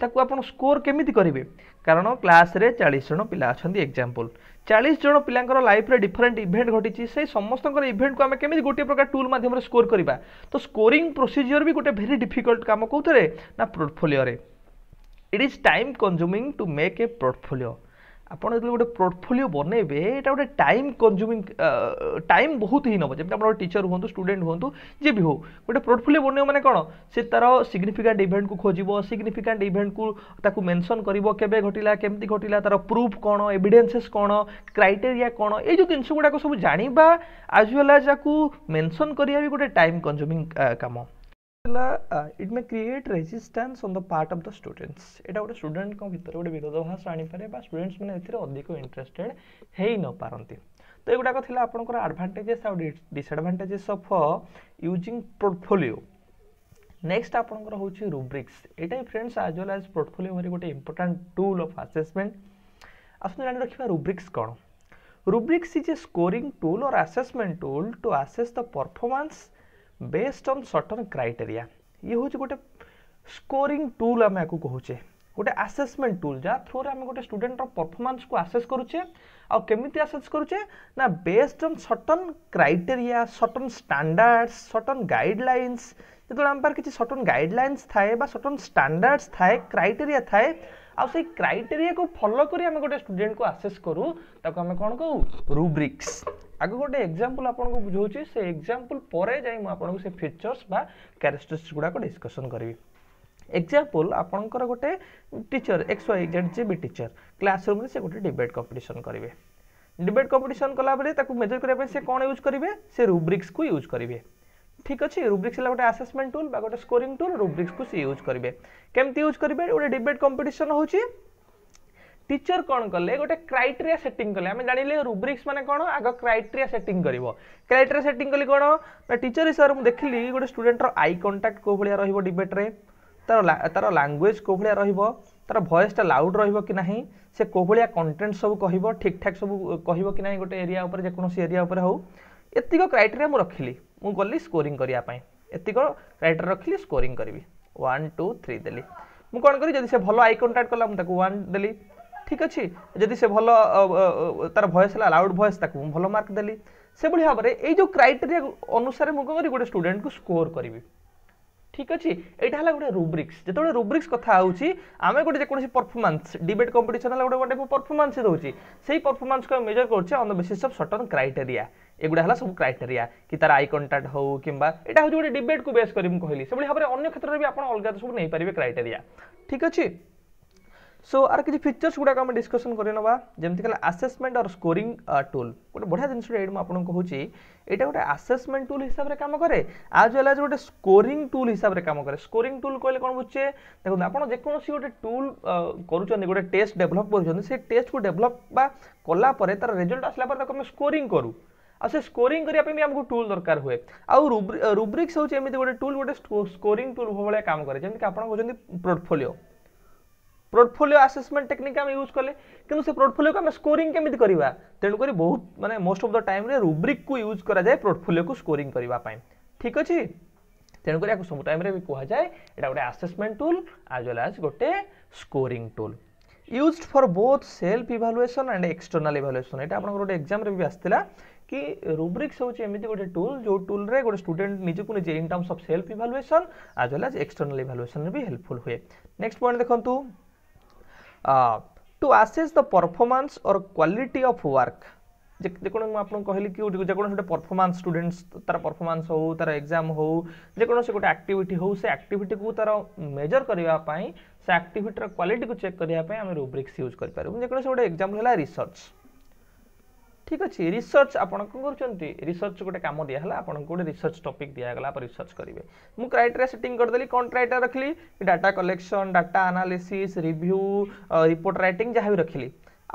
ତାକୁ ଆପଣ ସ୍କୋର୍ କେମିତି କରିବେ କାରଣ କ୍ଲାସ୍ରେ ଚାଳିଶ ଜଣ ପିଲା ଅଛନ୍ତି ଏକ୍ଜାମ୍ପଲ୍ ଚାଳିଶ ଜଣ ପିଲାଙ୍କର ଲାଇଫ୍ରେ ଡିଫରେଣ୍ଟ ଇଭେଣ୍ଟ ଘଟିଛି ସେଇ ସମସ୍ତଙ୍କର ଇଭେଣ୍ଟକୁ ଆମେ କେମିତି ଗୋଟିଏ ପ୍ରକାର ଟୁଲ୍ ମାଧ୍ୟମରେ ସ୍କୋର୍ କରିବା ତ ସ୍କୋରିଂ ପ୍ରୋସିଜିଓର ବି ଗୋଟେ ଭେରି ଡିଫିକଲ୍ଟ କାମ କେଉଁଥିରେ ନା ପୋର୍ଟଫୋଲିଓରେ it is time consuming to make a portfolio ଆପଣ ଯେତେବେଳେ ଗୋଟେ ପୋର୍ଟଫୋଲିଓ ବନେଇବେ ଏଇଟା ଗୋଟେ ଟାଇମ୍ କନ୍ଜ୍ୟୁମିଂ ଟାଇମ୍ ବହୁତ ହିଁ ନେବ ଯେମିତି ଆପଣ ଗୋଟେ ଟିଚର୍ ହୁଅନ୍ତୁ ଷ୍ଟୁଡେଣ୍ଟ ହୁଅନ୍ତୁ ଯିଏ ବି ହେଉ ଗୋଟେ ପୋର୍ଟଫୋଲିଓ ବନେଇବ ମାନେ କ'ଣ ସେ ତା'ର ସିଗ୍ନିଫିକାଣ୍ଟ ଇଭେଣ୍ଟକୁ ଖୋଜିବ ସିଗ୍ନିଫିକାଣ୍ଟ ଇଭେଣ୍ଟକୁ ତାକୁ ମେନସନ୍ କରିବ କେବେ ଘଟିଲା କେମିତି ଘଟିଲା ତା'ର ପ୍ରୁଫ୍ କ'ଣ ଏଭିଡେନ୍ସେସ୍ କ'ଣ କ୍ରାଇଟେରିଆ କ'ଣ ଏଇ ଯେଉଁ ଜିନିଷ ଗୁଡ଼ାକ ସବୁ ଜାଣିବା ଆଜ୍ ୱେଲ୍ ଆଜ୍ ତାକୁ ମେନସନ୍ କରିବା ବି ଗୋଟେ ଟାଇମ୍ କନ୍ଜ୍ୟୁମିଂ କାମ it may create resistance on the part of the students एटा गोटे स्टूडेंट भितर गोटे विरोध विरोधाभास आनीपारे स्टूडेंट्स मैंने अधिक इंटरेस्टेड हो न पारती तो युवाक आपंकर आडभांटेजेस आउ disadvantages of using portfolio next आपंकर हूँ रुब्रिक्स एटा friends as well as portfolio भरी गोटे इंपोर्टाट टूल अफ आसेसमेंट आस रखा रुब्रिक्स कौन rubrics is a scoring tool और assessment tool to assess the performance based on certain criteria ଇଏ ହେଉଛି ଗୋଟେ ସ୍କୋରିଂ ଟୁଲ୍ ଆମେ ଆକୁ କହୁଛେ ଗୋଟେ ଆସେସମେଣ୍ଟ ଟୁଲ୍ ଯାହା ଥ୍ରୁରେ ଆମେ ଗୋଟେ ଷ୍ଟୁଡେଣ୍ଟର ପରଫର୍ମାନ୍ସକୁ ଆସେସ୍ କରୁଛେ ଆଉ କେମିତି ଆସେସ୍ କରୁଛେ ନା based on certain criteria certain standards certain guidelines ଯେତେବେଳେ ଆମ ପାଖରେ କିଛି ସର୍ଟନ୍ ଗାଇଡ଼ଲାଇନ୍ସ ଥାଏ ବା ସର୍ଟନ୍ ଷ୍ଟାଣ୍ଡାର୍ଡ଼ସ୍ ଥାଏ କ୍ରାଇଟେରିଆ ଥାଏ ଆଉ ସେଇ କ୍ରାଇଟେରିଆକୁ ଫଲୋ କରି ଆମେ ଗୋଟେ ଷ୍ଟୁଡେଣ୍ଟକୁ ଆସେସ୍ କରୁ ତାକୁ ଆମେ କ'ଣ କହୁ ରୁବ୍ରିକ୍ସ ଆଗ ଗୋଟେ ଏକ୍ଜାମ୍ପଲ୍ ଆପଣଙ୍କୁ ବୁଝାଉଛି ସେ ଏକ୍ଜାମ୍ପଲ୍ ପରେ ଯାଇ ମୁଁ ଆପଣଙ୍କୁ ସେ ଫିଚର୍ସ ବା କ୍ୟାରେକ୍ଟରିଷ୍ଟିକ୍ସ ଗୁଡ଼ାକ ଡିସ୍କସନ୍ କରିବି ଏକ୍ଜାମ୍ପଲ୍ ଆପଣଙ୍କର ଗୋଟେ ଟିଚର୍ ଏକ୍ସ ୱାଇ ଜେଡ୍ ଯିଏ ବି ଟିଚର୍ କ୍ଲାସରୁମ୍ରେ ସେ ଗୋଟେ ଡିବେଟ୍ କମ୍ପିଟିସନ୍ କରିବେ ଡିବେଟ୍ କମ୍ପିଟିସନ୍ କଲାବେଳେ ତାକୁ ମେଜର୍ କରିବା ପାଇଁ ସେ କ'ଣ ୟୁଜ୍ କରିବେ ସେ ରୁବ୍ରିକ୍ସକୁ ୟୁଜ୍ କରିବେ ठीक আছে रुब्रिक्स है गोटे आसेसमेंट टूल বা গোটে স্কোরিং টুল রুব্রিক্সকে সি ইউজ করবে কেমতি ইউজ করবে গোটে ডিবেট কম্পিটিশন হচ্ছে टीचर कौन कले गोटे क्राइटेरिया सेटिंग कले आम जाने रुब्रिक्स मैंने कौन आग क्राइटेरिया सेटिंग कर क्राइटेरिया सेटिंग कली कौन ना टीचर हिसाब से देखिली गोटे स्टूडेंटर आई कंटाक्ट कौ भाया रोक डिबेट्रे तार तार लांगुएज कौ भाया रोक भएसटा लाउड रोक से कौ भाया कंटेन्ट सब कह ठीक ठाक सब कह कि गोटे एरिया जेकोसी एरिया हूँ एतिक क्राइटेरिया मुझे रखिली ମୁଁ ଗଲି ସ୍କୋରିଂ କରିବା ପାଇଁ ଏତିକ ରାଇଟର୍ ରଖିଲି ସ୍କୋରିଂ କରିବି ୱାନ୍ ଟୁ ଥ୍ରୀ ଦେଲି ମୁଁ କ'ଣ କରିବି ଯଦି ସେ ଭଲ ଆଇ କଣ୍ଟାକ୍ଟ କଲା ମୁଁ ତାକୁ ୱାନ୍ ଦେଲି ଠିକ୍ ଅଛି ଯଦି ସେ ଭଲ ତା'ର ଭଏସ୍ ହେଲା ଲାଉଡ୍ ଭଏସ୍ ତାକୁ ମୁଁ ଭଲ ମାର୍କ ଦେଲି ସେଭଳି ଭାବରେ ଏଇ ଯେଉଁ କ୍ରାଇଟେରିଆ ଅନୁସାରେ ମୁଁ କ'ଣ କରିବି ଗୋଟେ ଷ୍ଟୁଡେଣ୍ଟକୁ ସ୍କୋର କରିବି ঠিক আছে এইটা হল গোটে রুব্রিক্স যেতবে রুব্রিক্স কথা হচ্ছে আমি গোটে যেকোন পরফরমান্স ডিবেট কম্পিটিশন হল ଗୋଟେ গোটে পরফরমান্স দেছি সেই পরফরমান্সকে ମେଜର୍ କରୁଛେ on the basis of certain criteria এগুলা হল সব ক্রাইটেরিয়া কি তার আই কন্টাক্ট হো কিংবা এটা হচ্ছে গোটে ডিবেট কু বেস করি কহিলি সেভাবে ভাবে অন্য ক্ষেত্রে বি আপনার অলগা সব নেই পারিবে ক্রাইটেরিয়া ঠিক আছে সো আর কিছু ফিচর্স গুড়া আমি ডিসকসন করে নেওয়া যেমন হল আসেসমেন্ট আর স্কোরিং টুল গোটে বড়িয়া জিনিসটা এটা আপনার কুচি এটা গোটে আসেসমেন্ট টুল হিসাবে কাম করে আজ ওয়েল আজ গোটে স্কোরিং টুল হিসাবে কাম করে স্কোরিং টুল কহিলে কোণ বুঝছে দেখুন আপনার যেকোন গোটে টুল করছেন গোটে টেস্ট ডেভেলপ করছেন সেই টেস্টকু ডেভেলপ বা কলাপরে তার রেজল্ট আসলা পরে তাকে আমি স্কোরিং করু आ स्कोरिंग आमको टूल दरकार हुए आब्रिक्स हूँ एमती गोटे टूल गोटे स्कोरी टूल भाया काम कैसे जमीक आप पोर्टफोलिओ पोर्टफोलिओ आसेसमेंट टेक्निक आम यूज कले कि पोर्टफोलिओ को आम स्कोरी केमी करवा तेणुक बहुत मानते most of the time rubric को यूज कराए पोर्टफोलियो को स्कोरी करने ठीक अच्छे तेणुक सब टाइम भी कहुए जाए गोटे assessment tool as well as गोटे scoring tool use for both self evaluation and external evaluation ये आप गोटे एक्जाम भी आसाला कि रुब्रिक्स हूँ एमती गोटे टूल जो टूल गोटे स्टूडेंट निजी निजे in terms of self evaluation as well as external evaluation भी हेल्पफुल हुए नेक्स्ट पॉइंट देखु टू आसेस द परफर्मांस और क्वाटी अफ वर्क जेको आपको कहली कि जेको गोटे स्टूडेंट्स तार परफर्मांस हो तार एग्जाम हो जेको गोटे आक्टिविटी हो से आक्टिविटी को तार मेजर करने से आक्टिटर क्वाट को चेक करने रुब्रिक्स यूज करें जो गोटे एक्जाम है रिसर्च ঠিক আছে রিসর্চ আপনার কম করছেন রিসর্চ গোটে কাম দিয়া হলা আপনার গোটে রিসর্চ টপিক দিয়া গলা আপ রিসর্চ করবে মু ক্রাইটেরিয়া সেটিং করদেলি কোন ক্রাইটেরিয়া রাখলি data collection data analysis review report writing যাহা বি রাখলি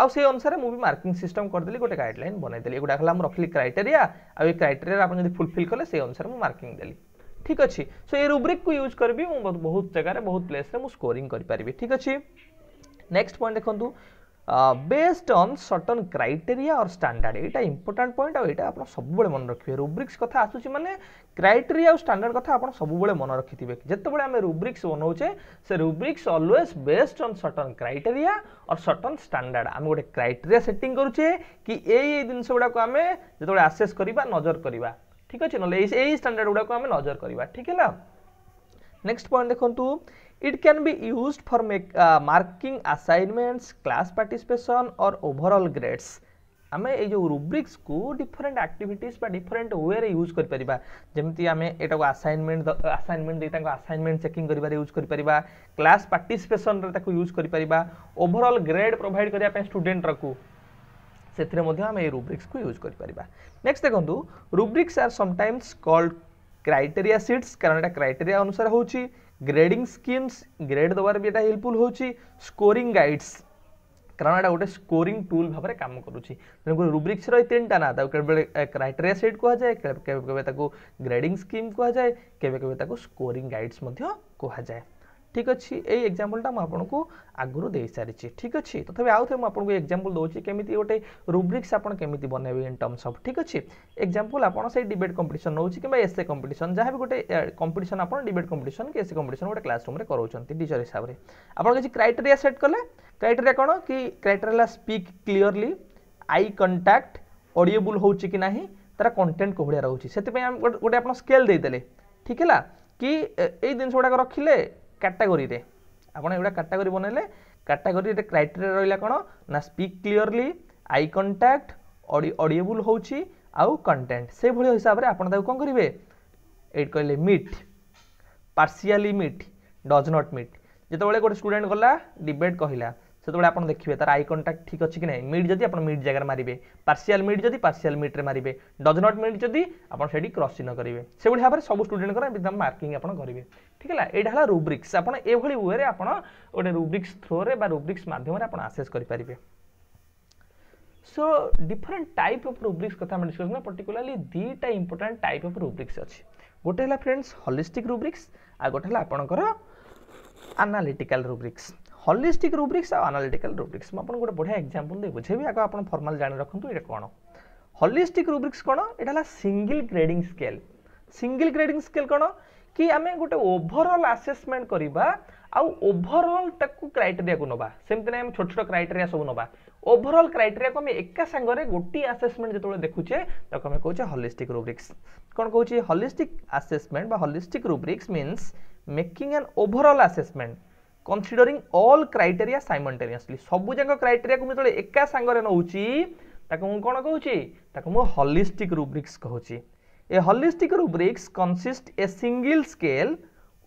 আউ সেই অনুসারে মু মার্কিং সিস্টম করদেলি গোটে গাইডলাইন বনাইদেলি এগুলা হলা মু রাখলি ক্রাইটেরিয়া আর এই ক্রাইটেরিয়া আপনি যদি ফুলফিল কলে সেই অনুসারে মু মার্কিং দেলি ঠিক আছে সো এই রুব্রিক কু ইউজ করবি মু বহুত জায়গায় বহুত প্লেসরে মু স্কোরিং করি পারিবি ঠিক আছে নেক্সট পয়েন্ট দেখন্তু uh, based on certain criteria or standard এটা important point ଆଉ ଏଇଟା ଆପଣ ସବୁବେଳେ ମନେ ରଖିବେ rubrics କଥା ଆସୁଛି ମାନେ criteria ଆଉ standard କଥା ଆପଣ ସବୁବେଳେ ମନେ ରଖିଥିବେ ଯେତେବେଳେ ଆମେ rubrics ବନଉଛେ ସେ rubrics always based on certain criteria or certain standard ଆମେ ଗୋଟେ criteria setting କରୁଛେ କି ଏଇ ଏଇ ଜିନିଷ ଗୁଡ଼ାକୁ ଆମେ ଯେତେବେଳେ assess କରିବା ନଜର କରିବା ଠିକ ଅଛି ନହେଲେ ଏଇ ଏଇ ଷ୍ଟାଣ୍ଡାର୍ଡ ଗୁଡ଼ାକୁ ଆମେ ନଜର କରିବା ଠିକ ହେଲା ନେକ୍ସଟ ପଏଣ୍ଟ ଦେଖନ୍ତୁ it can be use for make marking assignments class participation और ओवरऑल ग्रेड्स आम ये रुब्रिक्स को different activity different way use करपर जमी आम यहाँ आसाइनमेंट आसाइनमेंट दे आसाइनमेंट चेकिंग कर यूज कर क्लास पार्टिसिपेसन यूज कर ओभरअल ग्रेड प्रोभाइड करने स्टूडेंटर को से आम रुब्रिक्स को यूज कर नेक्स्ट देखो rubrics are sometimes called criteria sheets कारण यहाँ क्राइटेरिया अनुसार होची ଗ୍ରେଡ଼ିଂ ସ୍କିମ୍ସ ଗ୍ରେଡ଼୍ ଦେବାରେ ବି ଏଇଟା ହେଲ୍ପଫୁଲ୍ ହେଉଛି ସ୍କୋରିଂ ଗାଇଡ଼୍ସ କାରଣ ଏଇଟା ଗୋଟେ ସ୍କୋରିଂ ଟୁଲ୍ ଭାବରେ କାମ କରୁଛି ତେଣୁକରି ରୁବ୍ରିକ୍ସର ଏଇ ତିନିଟା ନା ତାକୁ କେତେବେଳେ କ୍ରାଇଟେରିଆ ସେଟ୍ କୁହାଯାଏ କେବେ କେବେ ତାକୁ ଗ୍ରେଡ଼ିଂ ସ୍କିମ୍ କୁହାଯାଏ କେବେ କେବେ ତାକୁ ସ୍କୋରିଂ ଗାଇଡ଼୍ସ ମଧ୍ୟ କୁହାଯାଏ ঠিক ଅଛି ଏଇ ଏକ୍ଜାମ୍ପଲଟା ମୁଁ ଆପଣଙ୍କୁ ଆଗରୁ ଦେଇସାରିଛି ଠିକ୍ ଅଛି ତଥାପି ଆଉ ଥରେ ମୁଁ ଆପଣଙ୍କୁ ଏକ୍ଜାମ୍ପଲ ଦେଉଛି କେମିତି ଗୋଟେ ରୁବ୍ରିକ୍ସ ଆପଣ କେମିତି ବନେଇବେ ଇନ୍ ଟର୍ମସ୍ ଅଫ୍ ଠିକ୍ ଅଛି ଏକ୍ଜାମ୍ପଲ ଆପଣ ସେଇ ଡିବେଟ୍ କମ୍ପିଟିସନ୍ ନେଉଛି କିମ୍ବା ଏସ୍ଏ କମ୍ପିଟିସନ୍ ଯାହା ବି ଗୋଟେ କମ୍ପିଟିସନ୍ ଆପଣ ଡିବେଟ୍ କମ୍ପିଟିସନ୍ କି ଏସ୍ଏ କମ୍ପିଟିସନ୍ ଗୋଟେ କ୍ଲାସରୁମ୍ରେ କରାଉଛନ୍ତି ଟିଚର୍ ହିସାବରେ ଆପଣ କିଛି କ୍ରାଇଟେରିଆ ସେଟ୍ କଲେ କ୍ରାଇଟେରିଆ କ'ଣ କି କ୍ରାଇଟେରିଆ ହେଲା speak clearly eye contact audible ହେଉଛି କି ନାହିଁ ତା'ର କଣ୍ଟେଣ୍ଟ କେଉଁ ଭଳିଆ ରହୁଛି ସେଥିପାଇଁ ଆମେ ଗୋଟେ ଆପଣ ସ୍କେଲ୍ ଦେଇଦେଲେ ଠିକ୍ ହେଲା କି ଏଇ ଜିନିଷ ଗୁଡ଼ାକ ରଖିଲେ କାଟାଗୋରିରେ ଆପଣ ଏଗୁଡ଼ା କାଟାଗୋରୀ ବନେଇଲେ କାଟାଗୋରୀରେ କ୍ରାଇଟେରିଆ ରହିଲା କ'ଣ ନା speak clearly eye contact audible ହେଉଛି ଆଉ କଣ୍ଟେଣ୍ଟ ସେଭଳି ହିସାବରେ ଆପଣ ତାକୁ କ'ଣ କରିବେ ଏଇଠି କହିଲେ meet partially meet does not meet ଯେତେବେଳେ ଗୋଟେ ଷ୍ଟୁଡେଣ୍ଟ ଗଲା ଡିବେଟ୍ କହିଲା সেতবে আপনার দেখবে তার আই কন্টাক্ট ঠিক আছে কি না মিড যদি আপনার মিড জায়গায় মারবে পার্সিয়াল মিড যদি পার্সিয়াল মিড্রে মারবে ডজ নট মিড যদি আপনার সেটি ক্রস চিহ্ন করবে সেভাবে ভাবে সব স্টুডেন্টর একদম মার্কিং আপনার করবে ঠিক আছে এইটা হল রুব্রিক্স আপনার এইভাবে ওয়ে আপনার গোটে রুব্রিক্স থ্রোরে বা রুব্রিক্স মাধ্যমে আপনার আসেস করে পারবে so different type of rubrics কথা আমরা ডিসকস করা পর্টিকুলারলি দুইটা ইম্পর্টাট টাইপ অফ রুব্রিক্স অছে গোটে হল ফ্রেন্ডস হলিষ্টিক রুব্রিক্স আর গোটে হল আপনার আনালিটিকাল রুব্রিক্স হলিষ্টিক ରୁବ୍ରିକ୍ସ ଆଉ ଆନାଲିଟିକାଲ ରୁବ୍ରିକ୍ସ ମୁଁ ଆପଣଙ୍କୁ ଗୋଟେ ବଢ଼ିଆ ଏକ୍ଜାମ୍ପଲ୍ ଦେଇ ବୁଝେଇବି ଆଗ ଆପଣ ଫର୍ମାଲ ଜାଣି ରଖନ୍ତୁ ଏଇଟା କ'ଣ ହଲିଷ୍ଟିକ ରୁବ୍ରିକ୍ସ କ'ଣ ଏଇଟା ହେଲା single grading scale single grading scale କ'ଣ କି ଆମେ ଗୋଟେ ଓଭରଅଲ୍ ଆସେସମେଣ୍ଟ କରିବା ଆଉ ଓଭରଅଲ୍ ତାକୁ କ୍ରାଇଟେରିଆକୁ ନେବା ସେମିତି ନାହିଁ ଆମେ ଛୋଟ ଛୋଟ କ୍ରାଇଟେରିଆ ସବୁ ନେବା ଓଭରଅଲ୍ କ୍ରାଇଟେରିଆକୁ ଆମେ ଏକା ସାଙ୍ଗରେ ଗୋଟିଏ ଆସେସମେଣ୍ଟ ଯେତେବେଳେ ଦେଖୁଛେ ତାକୁ ଆମେ କହୁଛେ ହଲିଷ୍ଟିକ୍ ରୁବ୍ରିକ୍ସ କ'ଣ କହୁଛି ହଲିଷ୍ଟିକ୍ ଆସେସମେଣ୍ଟ ବା holistic rubrics means making an overall assessment considering all criteria simultaneously সবু যাক ক্রাইটেরিয়া মু যেতে একা সাগরে নেছি তাকে মু কোণ কৌছি তাকে মু হলিষ্টিক রুব্রিক্স কৌছি এ holistic rubrics consist a single scale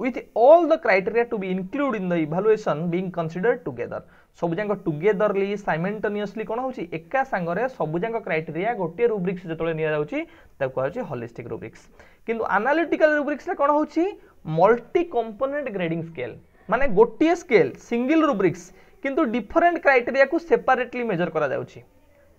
with all the criteria to be included in the evaluation being considered together ସବୁଯାକ ଟୁଗେଦରଲି ସାଇମେଣ୍ଟନିୟସଲି କ'ଣ ହେଉଛି ଏକା ସାଙ୍ଗରେ ସବୁଯାକ କ୍ରାଇଟେରିଆ ଗୋଟିଏ ରୁବ୍ରିକ୍ସ ଯେତେବେଳେ ନିଆଯାଉଛି ତାକୁ କୁହାଯାଉଛି ହଲିଷ୍ଟିକ୍ ରୁବ୍ରିକ୍ସ କିନ୍ତୁ ଆନାଲିଟିକାଲ ରୁବ୍ରିକ୍ସରେ କ'ଣ ହେଉଛି ମଲ୍ଟି କମ୍ପୋନେଣ୍ଟ ଗ୍ରେଡିଂ ସ୍କେଲ୍ মানে ଗୋଟିଏ ସ୍କେଲ୍ ସିଙ୍ଗିଲ୍ ରୁବ୍ରିକ୍ସ କିନ୍ତୁ ଡିଫରେଣ୍ଟ କ୍ରାଇଟେରିଆକୁ ସେପାରେଟଲି ମେଜର କରାଯାଉଛି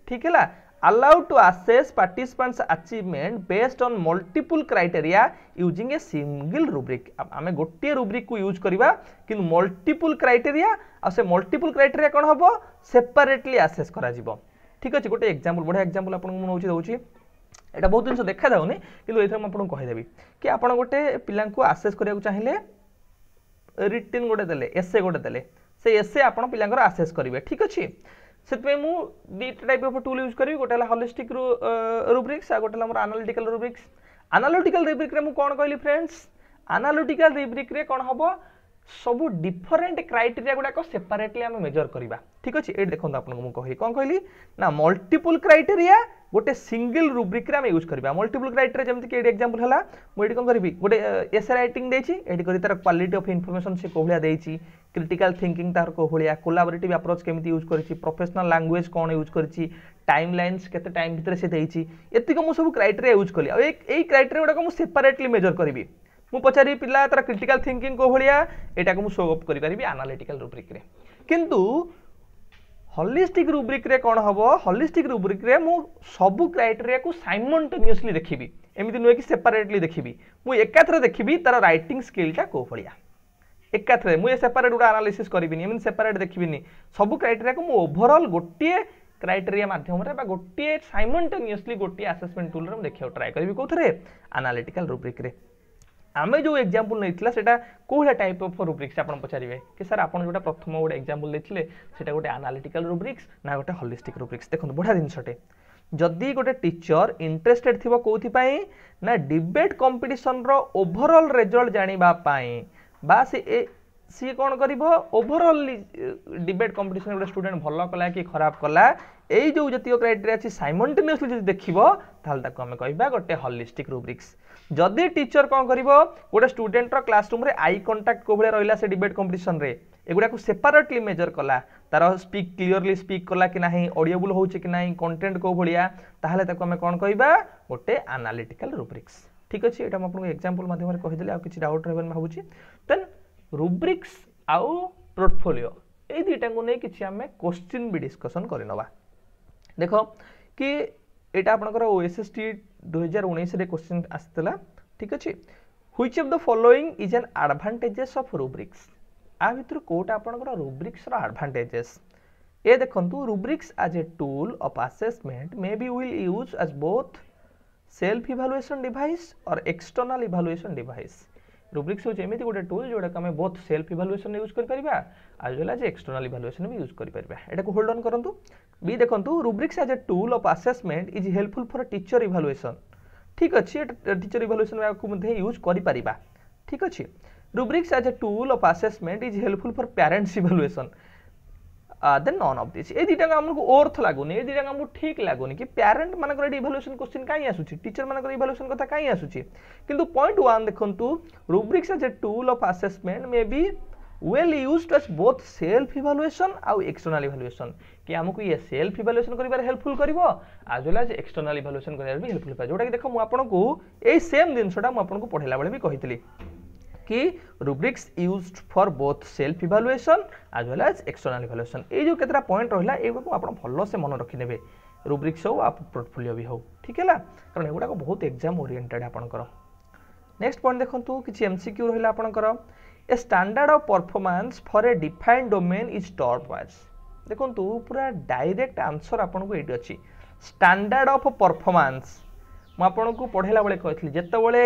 ଠିକ୍ ହେଲା allow to assess participants achievement based on multiple criteria using a single rubric ଆମେ ଗୋଟିଏ rubric କୁ ୟୁଜ୍ କରିବା କିନ୍ତୁ multiple criteria ଆଉ ସେ multiple criteria କ'ଣ ହେବ separately assess କରାଯିବ ଠିକ୍ ଅଛି ଗୋଟେ ଏକ୍ଜାମ୍ପଲ୍ ବଢ଼ିଆ ଏକ୍ଜାମ୍ପଲ୍ ଆପଣଙ୍କୁ ମୁଁ ନେଉଛି ଦେଉଛି ଏଇଟା ବହୁତ ଜିନିଷ ଦେଖାଯାଉନି କିନ୍ତୁ ଏଇଥିରେ ମୁଁ ଆପଣଙ୍କୁ କହିଦେବି କି ଆପଣ ଗୋଟେ ପିଲାଙ୍କୁ ଆସେସ୍ କରିବାକୁ ଚାହିଁଲେ रिटर्न गोटे दे एसए गोटे दे एसए आप पिला आसेस करेंगे ठीक अच्छे से दुटा टाइप अफ टूल यूज करी गोटे हलिस्टिक रुब्रिक्स आ गए आनालीटिकाल रुब्रिक्स आनालीटिकाल रूब्रिक्रे मुझे कौन कहली फ्रेंड्स आनालीटिकाल रूब्रिक्रे कौन हम ସବୁ ଡିଫରେଣ୍ଟ କ୍ରାଇଟେରିଆ ଗୁଡ଼ାକ ସେପାରେଟଲି ଆମେ ମେଜର କରିବା ଠିକ୍ ଅଛି ଏଇଠି ଦେଖନ୍ତୁ ଆପଣଙ୍କୁ ମୁଁ କହିଲି କ'ଣ କହିଲି ନା ମଲ୍ଟିପୁଲ୍ କ୍ରାଇଟେରିଆ ଗୋଟେ ସିଙ୍ଗିଲ୍ ରୁବ୍ରିକ୍ରେ ଆମେ ୟୁଜ୍ କରିବା ମଲ୍ଟିପୁଲ୍ କ୍ରାଇଟେରିଆ ଯେମିତିକି ଏଇଠି ଏକ୍ଜାମ୍ପଲ୍ ହେଲା ମୁଁ ଏଇଠି କ'ଣ କରିବି ଗୋଟେ ଏସ୍ଏ ରାଇଟିଂ ଦେଇଛି ଏଇଠି କରି ତା'ର କ୍ୱାଲିଟି ଅଫ୍ ଇନଫର୍ମେସନ୍ ସେ କେଉଁ ଭଳିଆ ଦେଇଛି କ୍ରିଟିକାଲ୍ ଥିଙ୍କିଂ ତା'ର କେଉଁ ଭଳିଆ କୋଲାବରେଟିଭ୍ ଆପ୍ରୋଚ୍ କେମିତି ୟୁଜ୍ କରିଛି ପ୍ରଫେସନାଲ୍ ଲାଙ୍ଗୁଏଜ୍ କ'ଣ ୟୁଜ୍ କରିଛି ଟାଇମ୍ ଲାଇନ୍ସ କେତେ ଟାଇମ୍ ଭିତରେ ସେ ଦେଇଛି ଏତିକି ମୁଁ ସବୁ କ୍ରାଇଟେରିଆ ୟୁଜ୍ କଲି ଆଉ ଏଇ କ୍ରାଇଟେରିଆ ଗୁଡ଼ାକ ମୁଁ ସେପାରେଟଲି ମେଜର କରିବି मुझ पचार पा तर क्रिटिकाल थिंकिंग भाया यटा को सोअप करनालीटिकाल रूब्रिक्रे कि हलिस्टिक रूब्रिक्रे कौन हम हलिस्टिक मु सब क्राइटेरी को सैमटेनियसली देखी एमती नुहे कि सेपरेटली देखी मुझे एका थे देखी तार रईटिंग स्किलटा कौ भाया एका थे मुझे सेपरेट गोटे आनालीसी करी एम सेपरेट देखी सब क्राइटेरी मुझे ओभरअल गोटे क्राइटेरी मध्यम गोटे सैमटेनियसली गोटे आसेसमेंट टूल देखा ट्राए करी कौन थे आनालीटिकाल रूब्रिक्रे आम जो एक्जामपल नहीं कौटा टाइप अफ रुब्रिक्स आप पचारे कि सर आप जो प्रथम गोटे एक्जामपल देते गोटे आनालीटिकाल रुब्रिक्स ना गोटे हलिस्टिक रुब्रिक्स देखो बढ़िया जिनटे जदि गोटे टीचर इंटरेस्टेड थी कौपाई ना डिबेट कंपिटिशन ओभरअल रेजल्ट जानापाई सी कौन कर ओभरअल डिबेट कंपिटन गोटे स्टूडेंट भल कला कि खराब कला यही जो जितक क्राइटे अच्छी सैमल्टेनियसली जब देखो ताकि आम कह गोटे हलिस्टिक रुब्रिक्स जदि टीचर कौन कर गोटे स्टूडेंटर क्लासरूम आई कंटाक्ट कौ भाया रहा से डिबेट कंपिटन में एगुड़ा सेपरेटली मेजर कला तार स्पीक क्लीयरली स्पीक कला कि ना अडियोबुल हो कि ना कंटेन्ट कौ भाया आम कौन कह गोटे आनालीटिकाल रुब्रिक्स ठीक अच्छे यहाँ मुझे एक्जामपल मध्यम कहीदे आउ कि डाउट रही भावी देन रुब्रिक्स आउ पोर्टफोलिओ ये दुईटा को नहीं किसी आम क्वेश्चन भी डिस्कसन करवा देख कि यहाँ आपंकर ओ एस एस टी ଦୁଇହଜାର ଉଣେଇଶରେ କୋଶ୍ଚିନ୍ ଆସିଥିଲା ଠିକ୍ ଅଛି which of the following is an advantages of rubrics ଆ ଭିତରୁ କେଉଁଟା ଆପଣଙ୍କର ରୁବ୍ରିକ୍ସର ଆଡ଼ଭାଣ୍ଟେଜେସ୍ ଏ ଦେଖନ୍ତୁ rubrics as a tool of assessment may be well use as both self evaluation device or external evaluation device rubrics ହେଉଛି ଏମିତି ଗୋଟେ ଟୁଲ୍ ଯେଉଁଟାକୁ ଆମେ ବୋଥ୍ ସେଲ୍ଫ ଇଭାଲୁଏସନ୍ ୟୁଜ୍ କରିପାରିବା as well as external evaluation ବି ୟୁଜ୍ କରିପାରିବା ଏଟାକୁ ହୋଲ୍ଡ ଅନ୍ କରନ୍ତୁ বি দেখন্তু rubrics as a tool of assessment is helpful for teacher evaluation ঠিক আছে টিচর ইভালুয়েসন আকু মধ্যে ইউজ করিপারিবা ঠিক আছে rubrics as a tool of assessment is helpful for parents evaluation then none of this এই দুইটা আমাকে ওর্থ লাগুনি এই দুইটা আমাকে ঠিক লাগুনি কি প্যারেন্ট মানকর এটি ইভালুয়েসন কোশ্চিন কাই আসুচি টিচর মানকর ইভালুয়েসন কথা কাই আসুচি কিন্তু পয়েন্ট ওয়ান দেখন্তু rubrics as a tool of assessment may be well used as both self evaluation আউ এক্সটর্নাল ইভালুয়েসন कि आमको ये सेल्फ इभालुएसन कर हेल्पफुल कर as well as external evaluation कर हेल्पफुल पाए जोटा कि देख मुझको सेम जिनटा मुझे पढ़ेला बेल भी कही कि rubrics use for both self evaluation as well as external evaluation ये जो केतटा पॉइंट रहा युवा आप भल से मन रखिने रुब्रिक्स हो आप पोर्टफोलियो भी हो ठीक है कारण एगुड़ा बहुत एग्जाम ओरिएंटेड आपंकर नेक्स्ट पॉइंट देखो किसी एम सिक्यू रहा आपंकर a standard of performance for a defined domain is term wise ଦେଖନ୍ତୁ ପୁରା ଡାଇରେକ୍ଟ ଆନ୍ସର୍ ଆପଣଙ୍କୁ ଏଇଠି ଅଛି ଷ୍ଟାଣ୍ଡାର୍ଡ଼ ଅଫ୍ ପରଫମାନ୍ସ ମୁଁ ଆପଣଙ୍କୁ ପଢ଼େଇଲା ବେଳେ କହିଥିଲି ଯେତେବେଳେ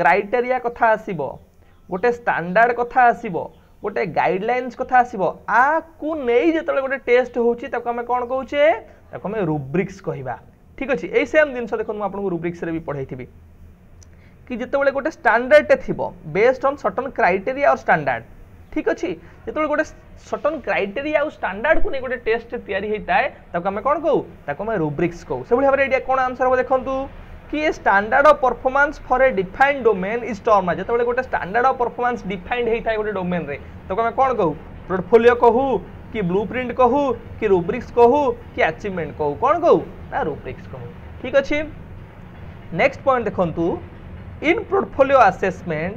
କ୍ରାଇଟେରିଆ କଥା ଆସିବ ଗୋଟେ ଷ୍ଟାଣ୍ଡାର୍ଡ଼ କଥା ଆସିବ ଗୋଟେ ଗାଇଡ଼ଲାଇନ୍ସ କଥା ଆସିବ ଆକୁ ନେଇ ଯେତେବେଳେ ଗୋଟେ ଟେଷ୍ଟ ହେଉଛି ତାକୁ ଆମେ କ'ଣ କହୁଛେ ତାକୁ ଆମେ ରୁବ୍ରିକ୍ସ କହିବା ଠିକ୍ ଅଛି ଏଇ ସେମ୍ ଜିନିଷ ଦେଖନ୍ତୁ ମୁଁ ଆପଣଙ୍କୁ ରୁବ୍ରିକ୍ସରେ ବି ପଢ଼େଇଥିବି କି ଯେତେବେଳେ ଗୋଟେ ଷ୍ଟାଣ୍ଡାର୍ଡ଼ଟେ ଥିବ based on certain criteria or standard ঠিক আছে যেতবে গোটে সর্টন ক্রাইটেরিয়া আর স্টাণ্ডার্ডক নিয়ে গোটে টেস্ট তৈরি হয়ে থাকে তাকে আমি কোণ কৌ তাকে আমি রুব্রিক্স কৌ সেভাবে ভাবে এটা কোণ আনসর হব দেখুন কি a standard of performance for a defined domain is term যেতবে গোটে স্টাণ্ডার্ড অফ পরফরমান্স ডিফাইন্ড হয়ে থাকে গোটে ডোমেন্রে তাকে আমি কোণ কৌ পোর্টফোলিও কহু কি ব্লু প্রিন্ট কহু কি রুব্রিক্স কহু কি আচিভমেন্ট কহু কোণ কহু না রুব্রিক্স কহু ঠিক আছে নেক্সট পয়েন্ট দেখুন in portfolio assessment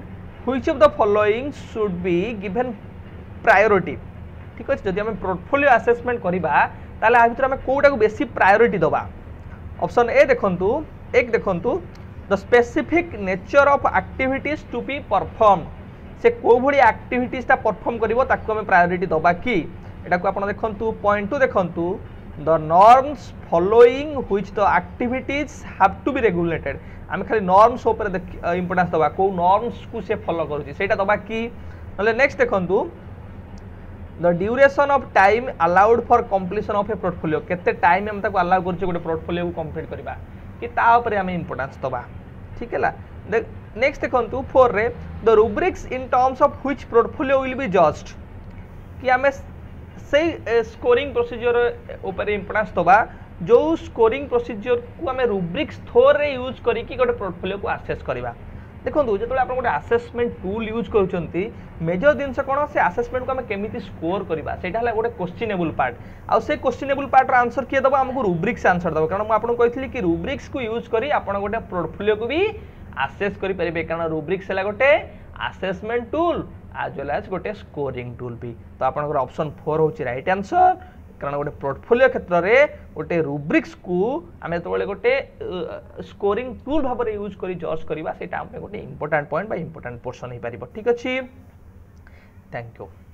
which of the following should be given priority ঠিক আছে যদি আমি পোর্টফোলিও আসেসমেন্ট করিবা তাহলে আ ভিতরে আমি কোটাকু বেশি প্রায়োরিটি দবা অপশন এ দেখন্তু এক দেখন্তু the specific nature of activities to be perform সে কোভଳି আক্টিভিটিজটা পারফর্ম করিব তাকু আমি প্রায়োরিটি দবা কি এটাকু আপনা দেখন্তু পয়েন্ট টু দেখন্তু the norms following which the activities have to be regulated आम खाली नर्मस इंपोर्टा दवा कौ नर्मस को सी फलो करा दवा कि ना नेक्स्ट देखो the duration of time allowed for completion of a portfolio के टाइम आम आलाउ कर गोटे पोर्टफोलियो को कम्प्लीट करवा कि आम इंपोर्टान्स दवा ठीक है नेक्स्ट देखु फोर रे the rubrics in terms of which portfolio will be just कि आम से स्कोरिंग प्रोसीजर उपर इंपोर्टान्स दवा जो स्कोरिंग प्रोसीजर को आम रुब्रिक्स थोर में यूज करके गोटे पोर्टफोलियो को आसेस करवा देखो जो आप गोटे आसेसमेंट टूल यूज कर मेजर जिनस कौन से आसेसमेंट को आम केमी स्कोर करवा से गोटे क्वेश्चनेबुल पार्ट आउ से क्वेश्चनेबुल पार्टर आंसर किए दब आमको रुब्रिक्स आंसर दब कारण आपको कही कि रुब्रिक्स को यूज कर गोटे पोर्टफोलियो को भी आसेस करेंगे कारण रुब्रिक्स है गोटे assessment tool as well as गोटे स्कोरींग टूल भी तो आप ऑप्शन फोर हूँ रईट आंसर କାରଣ ଗୋଟେ ପୋର୍ଟଫୋଲିଓ କ୍ଷେତ୍ରରେ ଗୋଟେ ରୁବ୍ରିକ୍ସକୁ ଆମେ ଯେତେବେଳେ ଗୋଟେ ସ୍କୋରିଂ ଟୁଲ୍ ଭାବରେ ୟୁଜ୍ କରି ଜଜ୍ କରିବା ସେଇଟା ଆମ ପାଇଁ ଗୋଟେ ଇମ୍ପୋର୍ଟାଣ୍ଟ ପଏଣ୍ଟ ବା ଇମ୍ପୋର୍ଟାଣ୍ଟ ପୋର୍ସନ୍ ହେଇପାରିବ ଠିକ୍ ଅଛି ଥ୍ୟାଙ୍କ ୟୁ